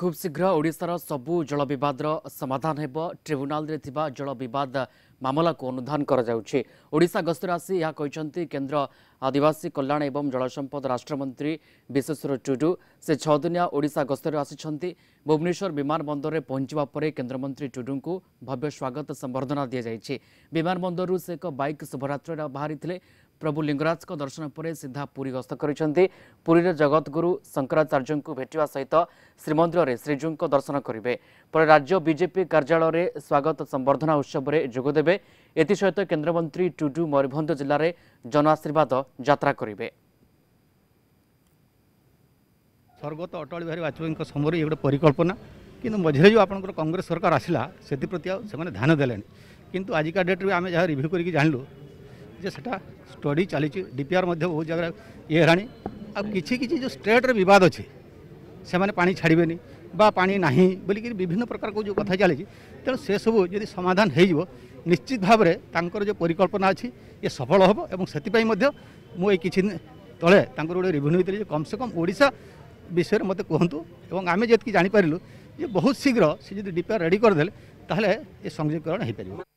ଖୁବ୍ ଶୀଘ୍ର ଓଡ଼ିଶାର ସବୁ ଜଳ ବିବାଦର ସମାଧାନ ହେବ ଟ୍ରିବ୍ୟୁନାଲରେ ଥିବା ଜଳ ବିବାଦ ମାମଲାକୁ ଅନୁଧ୍ୟାନ କରାଯାଉଛି ଓଡ଼ିଶା ଗସ୍ତରେ ଆସି ଏହା କହିଛନ୍ତି କେନ୍ଦ୍ର ଆଦିବାସୀ କଲ୍ୟାଣ ଏବଂ ଜଳସମ୍ପଦ ରାଷ୍ଟ୍ରମନ୍ତ୍ରୀ ବିଶେଶ୍ୱର ଟୁଡୁ ସେ ଛଅଦିନିଆ ଓଡ଼ିଶା ଗସ୍ତରେ ଆସିଛନ୍ତି ଭୁବନେଶ୍ୱର ବିମାନ ବନ୍ଦରରେ ପହଞ୍ଚିବା ପରେ କେନ୍ଦ୍ରମନ୍ତ୍ରୀ ଟୁଡୁଙ୍କୁ ଭବ୍ୟ ସ୍ୱାଗତ ସମ୍ବର୍ଦ୍ଧନା ଦିଆଯାଇଛି ବିମାନ ବନ୍ଦରରୁ ସେ ଏକ ବାଇକ୍ ଶୋଭାଯାତ୍ରାରେ ବାହାରିଥିଲେ ପ୍ରଭୁ ଲିଙ୍ଗରାଜଙ୍କ ଦର୍ଶନ ପରେ ସିଧା ପୁରୀ ଗସ୍ତ କରିଛନ୍ତି ପୁରୀରେ ଜଗତଗୁରୁ ଶଙ୍କରାଚାର୍ଯ୍ୟଙ୍କୁ ଭେଟିବା ସହିତ ଶ୍ରୀମନ୍ଦିରରେ ଶ୍ରୀଜୀଉଙ୍କ ଦର୍ଶନ କରିବେ ପରେ ରାଜ୍ୟ ବିଜେପି କାର୍ଯ୍ୟାଳୟରେ ସ୍ୱାଗତ ସମ୍ବର୍ଦ୍ଧନା ଉତ୍ସବରେ ଯୋଗଦେବେ ଏଥିସହିତ କେନ୍ଦ୍ରମନ୍ତ୍ରୀ ଟୁଡୁ ମୟୂରଭଞ୍ଜ ଜିଲ୍ଲାରେ ଜନଆଶୀର୍ବାଦ ଯାତ୍ରା କରିବେ ସ୍ୱର୍ଗତ ଅଟଳ ବିହାରୀ ବାଜପେୟୀଙ୍କ ସମୟରେ ଇଏ ଗୋଟେ ପରିକଳ୍ପନା କିନ୍ତୁ ମଝିରେ ଯେଉଁ ଆପଣଙ୍କର କଂଗ୍ରେସ ସରକାର ଆସିଲା ସେଥିପ୍ରତି ଆଉ ସେମାନେ ଧ୍ୟାନ ଦେଲେନି କିନ୍ତୁ ଆଜିକା ଡେଟ୍ରେ ଆମେ ଯାହା ରିଭ୍ୟୁ କରିକି ଜାଣିଲୁ যে সেটা স্টডি চালিছে ডিপিআর মধ্যে বহু জায়গায় ইয়ে ହେଲାଣି ଆଉ কিছু যে ଯେଉଁ বিবাদ ବିବାଦ ଅଛି ସେମାନେ ছাড়বে ଛାଡ଼ିବେନି বা পানি না বলি বিভিন্ন প্রকার যে কথা চালছে তেমন সেসব যদি সমাধান হয়ে যাব নিশ্চিত ভাবে তাঁর যে পরিকল্পনা আছে ইয়ে সফল হব এবং সেপাই মু এই কিছু তলে তাঁর গোটে রিভিউ হয়েছিল যে কমসে কম ওড়শা বিষয়ে মতো কুহতু এবং আমি যেত জাঁপারু যে বহু শীঘ্র সে যদি ডিপিআর রেডি করেদেলে তাহলে এ সংযোগকরণ হয়ে পার